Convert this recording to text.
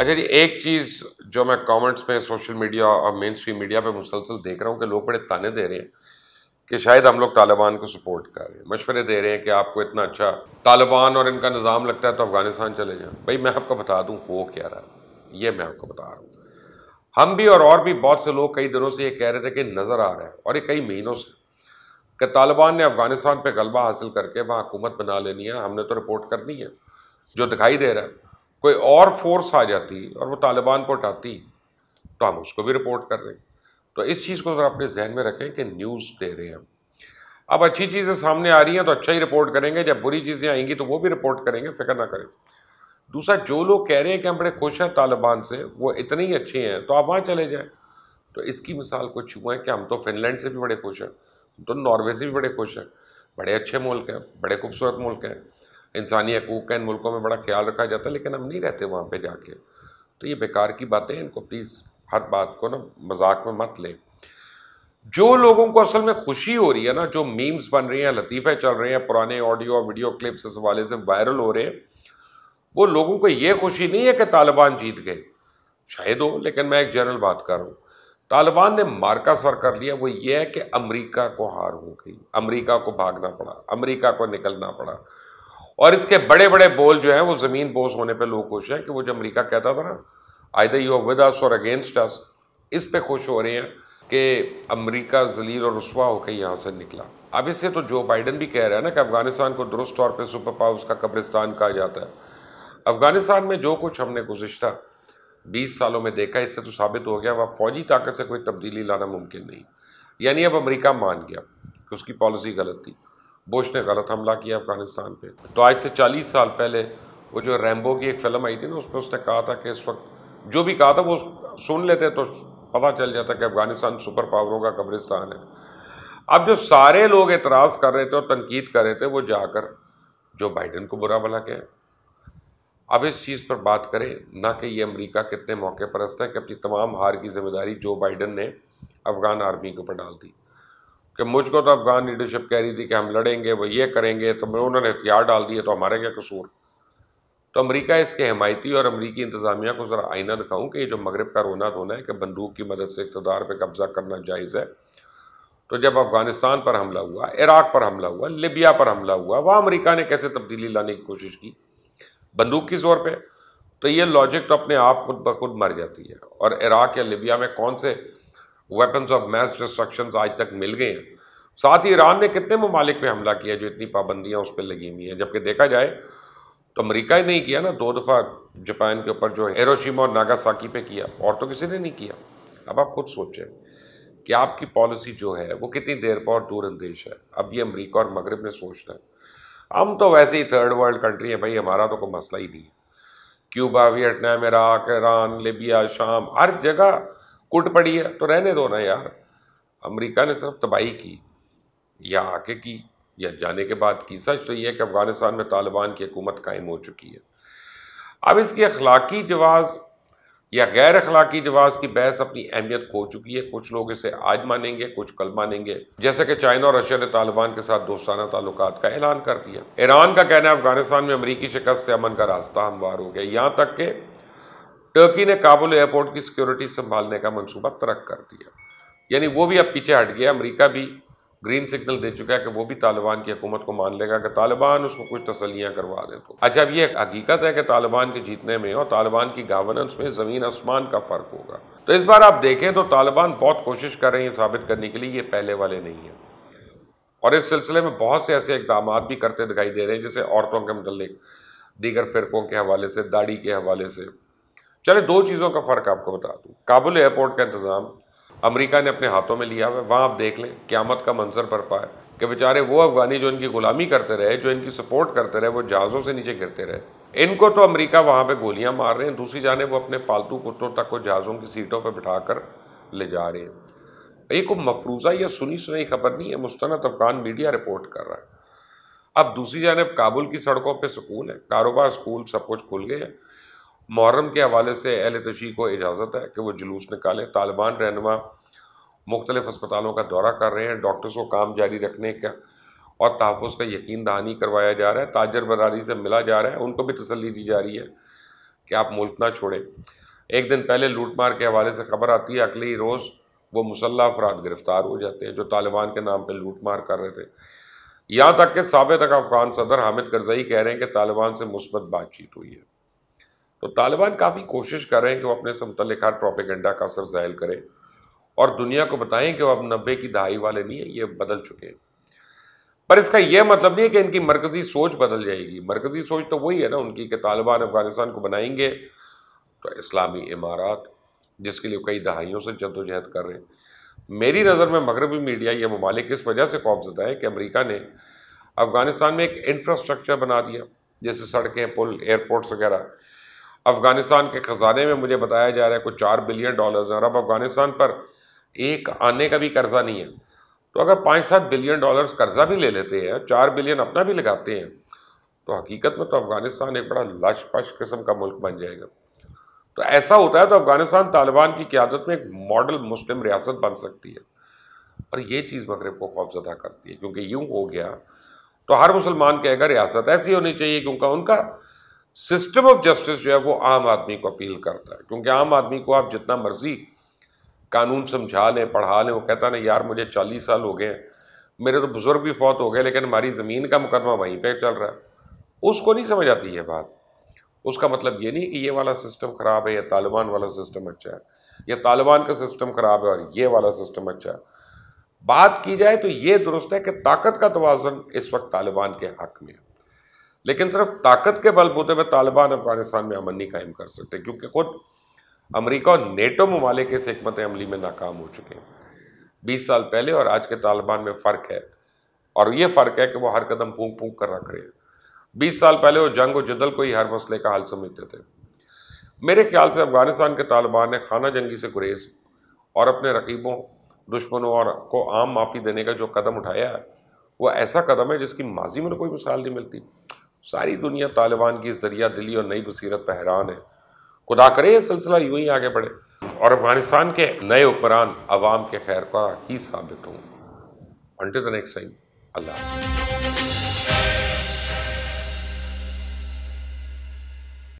अच्छा जी एक चीज़ जो मैं कमेंट्स में सोशल मीडिया और मेन स्ट्रीम मीडिया पे मुसलसल देख रहा हूँ कि लोग बड़े ताने दे रहे हैं कि शायद हम लोग तालिबान को सपोर्ट कर रहे हैं मशवरे दे रहे हैं कि आपको इतना अच्छा तालिबान और इनका निज़ाम लगता है तो अफ़गानिस्तान चले जाएँ भाई मैं आपको बता दूँ हो क्या रहा है ये मैं आपको बता रहा हूँ हम भी और और भी बहुत से लोग कई दिनों से ये कह रहे थे कि नज़र आ रहा है और ये कई महीनों से कि तालिबान ने अफ़गानिस्तान पर गलबा हासिल करके वहाँ हुकूमत बना लेनी है हमने तो रिपोर्ट करनी है जो दिखाई दे रहा है कोई और फोर्स आ जाती और वो तालिबान को हटाती तो हम उसको भी रिपोर्ट कर रहे हैं तो इस चीज़ को ज़रा अपने जहन में रखें कि न्यूज़ दे रहे हैं हम अब अच्छी चीज़ें सामने आ रही हैं तो अच्छा ही रिपोर्ट करेंगे जब बुरी चीज़ें आएंगी तो वो भी रिपोर्ट करेंगे फिक्र ना करें दूसरा जो लोग कह रहे हैं कि हम बड़े खुश हैं तालिबान से वो इतने ही अच्छे हैं तो आप वहाँ चले जाएँ तो इसकी मिसाल कुछ हुआ है कि हम तो फिनलैंड से भी बड़े खुश हैं हम तो नॉर्वे से भी बड़े खुश हैं बड़े अच्छे मुल्क हैं बड़े खूबसूरत मुल्क हैं इंसानी हकूक़ का इन मुल्कों में बड़ा ख्याल रखा जाता है लेकिन हम नहीं रहते वहाँ पर जाके तो ये बेकार की बातें इनको प्लीज़ हर बात को ना मजाक में मत लें जो लोगों को असल में खुशी हो रही है ना जो मीम्स बन रही हैं लतीफ़े चल रहे हैं पुराने ऑडियो और वीडियो क्लिप्स इस हवाले से वायरल हो रहे हैं वो लोगों को ये खुशी नहीं है कि तालिबान जीत गए शायद हो लेकिन मैं एक जनरल बात कर रहा हूँ तालिबान ने मार्का सर कर लिया वो ये है कि अमरीका को हार हो गई अमरीका को भागना पड़ा अमरीका को निकलना पड़ा और इसके बड़े बड़े बोल जो हैं वो ज़मीन बोस होने पे लोग खुश हैं कि वो जो अमेरिका कहता था ना आइदर यू विद अस और अगेंस्ट अस इस पे खुश हो रहे हैं कि अमेरिका जलील और रसवा होकर यहाँ से निकला अब इससे तो जो बाइडन भी कह रहा है ना कि अफ़गानिस्तान को दुरुस्त तौर पर सुपर पावर का कब्रिस्तान कहा जाता है अफ़गानिस्तान में जो कुछ हमने गुजशत बीस सालों में देखा इससे तो साबित हो गया वह फौजी ताकत से कोई तब्दीली लाना मुमकिन नहीं यानी अब अमरीका मान गया कि उसकी पॉलिसी गलत थी बुश ने गलत हमला किया अफगानिस्तान पे तो आज से 40 साल पहले वो जो रैम्बो की एक फिल्म आई थी ना उसमें उसने कहा था कि इस वक्त जो भी कहा था वो सुन लेते तो पता चल जाता कि अफगानिस्तान सुपर पावरों का कब्रिस्तान है अब जो सारे लोग एतराज़ कर रहे थे और तनकीद कर रहे थे वो जाकर जो बाइडन को बुरा भला गया अब इस चीज़ पर बात करें ना कि ये अमेरिका कितने मौके परस्त है कि अपनी तमाम हार की जिम्मेदारी जो बाइडन ने अफगान आर्मी के ऊपर डाल दी कि मुझको तो अफगान लीडरशिप कह रही थी कि हम लड़ेंगे वो ये करेंगे तो उन्होंने हथियार डाल दिए तो हमारे क्या कसूर तो अमेरिका इसके हमायती और अमेरिकी इंतज़ामिया को ज़रा आईना दिखाऊं कि ये जो मगरब का रोना धोना है कि बंदूक की मदद से इकतदार पर कब्ज़ा करना जायज़ है तो जब अफ़गानिस्तान पर हमला हुआ इराक़ पर हमला हुआ लिबिया पर हमला हुआ वह अमरीका ने कैसे तब्दीली लाने की कोशिश की बंदूक की ज़ोर पर तो ये लॉजिक तो अपने आप खुद ब खुद मर जाती है और इराक़ या लिबिया में कौन से वेपन्स ऑफ मैस डिस्ट्रक्शन आज तक मिल गए हैं साथ ही ईरान ने कितने ममालिक पे हमला किया जो इतनी पाबंदियाँ उस पर लगी हुई हैं जबकि देखा जाए तो अमेरिका ही नहीं किया ना दो दफ़ा जापान के ऊपर जो एरोशिमा और नागासाकी पे किया और तो किसी ने नहीं किया अब आप खुद सोचें कि आपकी पॉलिसी जो है वो कितनी देर पर और दूर अंदेश है अब ये अमरीका और मगरब ने सोचना है हम तो वैसे ही थर्ड वर्ल्ड कंट्री है भाई हमारा तो कोई मसला ही नहीं है Cuba Vietnam Iraq Iran Libya शाम हर जगह कुट पड़ी है तो रहने दो ना यार अमेरिका ने सिर्फ तबाही की या आके की या जाने के बाद की सच तो यह है कि अफ़गानिस्तान में तालिबान की हुकूमत कायम हो चुकी है अब इसकी अखलाकी जवाज़ या गैर अखलाकी जवाज़ की बहस अपनी अहमियत खो चुकी है कुछ लोग इसे आज मानेंगे कुछ कल मानेंगे जैसे कि चाइना और रशिया ने तालिबान के साथ दोस्ताना ताल्लुक का ऐलान कर दिया ईरान का कहना है अफगानिस्तान में अमरीकी शिकस्त से अमन का रास्ता हमवार हो गया यहाँ तक के टर्की ने काबुल एयरपोर्ट की सिक्योरिटी संभालने का मंसूबा तरक कर दिया यानी वो भी अब पीछे हट गया अमेरिका भी ग्रीन सिग्नल दे चुका है कि वो भी तालिबान की हुकूमत को मान लेगा कि तालिबान उसको कुछ तसलियाँ करवा दे तो अच्छा अब ये हकीकत है कि तालिबान के जीतने में और तालिबान की गवर्नेंस में ज़मीन आसमान का फ़र्क होगा तो इस बार आप देखें तो तालिबान बहुत कोशिश कर रहे हैं साबित करने के लिए ये पहले वाले नहीं हैं और इस सिलसिले में बहुत से ऐसे इकदाम भी करते दिखाई दे रहे हैं जैसे औरतों के मतलब दीगर फ़िरकों के हवाले से दाढ़ी के हवाले से चले दो चीज़ों का फ़र्क आपको बता दूँ काबुल एयरपोर्ट का इंतज़ाम अमेरिका ने अपने हाथों में लिया हुआ है वहाँ आप देख लें क्यामत का मंसर पर पाए कि बेचारे वो अफगानी जो इनकी गुलामी करते रहे जो इनकी सपोर्ट करते रहे वो जहाज़ों से नीचे गिरते रहे इनको तो अमेरिका वहाँ पे गोलियाँ मार रहे हैं दूसरी जाने वो अपने पालतू कुत्तों तक को जहाज़ों की सीटों पर बिठा कर ले जा रहे हैं कोई मफरूज़ा या सुनी सुनी खबर नहीं है मुस्ंद अफगान मीडिया रिपोर्ट कर रहा है अब दूसरी जानब काबुल की सड़कों पर सुकून है कारोबार स्कूल सब कुछ खुल गए हैं मुहर्रम के हवाले से अहल तशी को इजाज़त है कि वो जुलूस निकालें तालिबान रहनमा मुख्तलिफ अस्पतालों का दौरा कर रहे हैं डॉक्टर्स को काम जारी रखने का और तहफ़ का यकीन दहानी करवाया जा रहा है ताजर बरारी से मिला जा रहा है उनको भी तसली दी जा रही है कि आप मुल्क ना छोड़ें एक दिन पहले लूटमार के हवाले से खबर आती है अगले ही रोज़ वो मुसल्ह अफराद गिरफ़्तार हो जाते हैं जो तालिबान के नाम पर लूटमार कर रहे थे यहाँ तक कि सबक अफगान सदर हामिद करजई कह रहे हैं कि तालिबान से मुस्बत बातचीत हुई है तो तालिबान काफ़ी कोशिश कर रहे हैं कि वो अपने से खार प्रोपेगेंडा का असर जायल करें और दुनिया को बताएं कि वो अब नब्बे की दहाई वाले नहीं है ये बदल चुके हैं पर इसका यह मतलब नहीं है कि इनकी मरकज़ी सोच बदल जाएगी मरकज़ी सोच तो वही है ना उनकी कि तालिबान अफगानिस्तान को बनाएंगे तो इस्लामी इमारत जिसके लिए कई दहाइयों से जद्दोजहद कर रहे हैं मेरी नज़र में मगरबी मीडिया ये ममालिक इस वजह से खौफजदा है कि अमरीका ने अफ़गानिस्तान में एक इंफ्रास्ट्रक्चर बना दिया जैसे सड़कें पुल एयरपोर्ट्स वगैरह अफ़गानिस्तान के ख़जाने में मुझे बताया जा रहा है कुछ चार बिलियन डॉलर्स हैं और अब अफ़गानिस्तान पर एक आने का भी कर्ज़ा नहीं है तो अगर पाँच सात बिलियन डॉलर्स कर्ज़ा भी ले लेते हैं चार बिलियन अपना भी लगाते हैं तो हकीकत में तो अफ़गानिस्तान एक बड़ा लश पश किस्म का मुल्क बन जाएगा तो ऐसा होता है तो अफ़गानिस्तान तालिबान की क्यादत में एक मॉडल मुस्लिम रियासत बन सकती है और ये चीज़ मगरब को खौफजदा करती है क्योंकि यूँ हो गया तो हर मुसलमान कहेगा रियासत ऐसी होनी चाहिए क्योंकि उनका सिस्टम ऑफ जस्टिस जो है वो आम आदमी को अपील करता है क्योंकि आम आदमी को आप जितना मर्जी कानून समझा लें पढ़ा लें वो कहता ना यार मुझे चालीस साल हो गए मेरे तो बुज़ुर्ग भी फौत हो गए लेकिन हमारी ज़मीन का मुकदमा वहीं पर चल रहा है उसको नहीं समझ आती ये बात उसका मतलब ये नहीं कि ये वाला सिस्टम ख़राब है या तालिबान वाला सिस्टम अच्छा है या तालिबान का सिस्टम ख़राब है और ये वाला सिस्टम अच्छा है बात की जाए तो ये दुरुस्त है कि ताकत का तोज़न इस वक्त तालिबान के हक में है लेकिन सिर्फ ताकत के बलबूते पर तालिबान अफगानिस्तान में अमन नहीं कायम कर सकते क्योंकि खुद अमरीका और नेटो ममालिक इस हमत अमली में नाकाम हो चुके हैं बीस साल पहले और आज के तालिबान में फ़र्क है और ये फ़र्क है कि वो हर कदम फूक फूक कर रख रहे हैं बीस साल पहले वो जंग व जदल को ही हर मसले का हल समझते थे मेरे ख्याल से अफगानिस्तान के तालिबान ने खाना जंगी से गुरेज और अपने रकीबों दुश्मनों और को आम माफ़ी देने का जो कदम उठाया है वो ऐसा कदम है जिसकी माजी में तो कोई मिसाल नहीं मिलती सारी दुनिया तालिबान की इस दरिया दिली और नई बसीरत पर हैरान है खुदा करे यह सिलसिला यूं ही आगे बढ़े और अफगानिस्तान के नए उपरान अवाम के खैर का ही साबित होंगे अंटे नेक्स्ट टाइम अल्लाह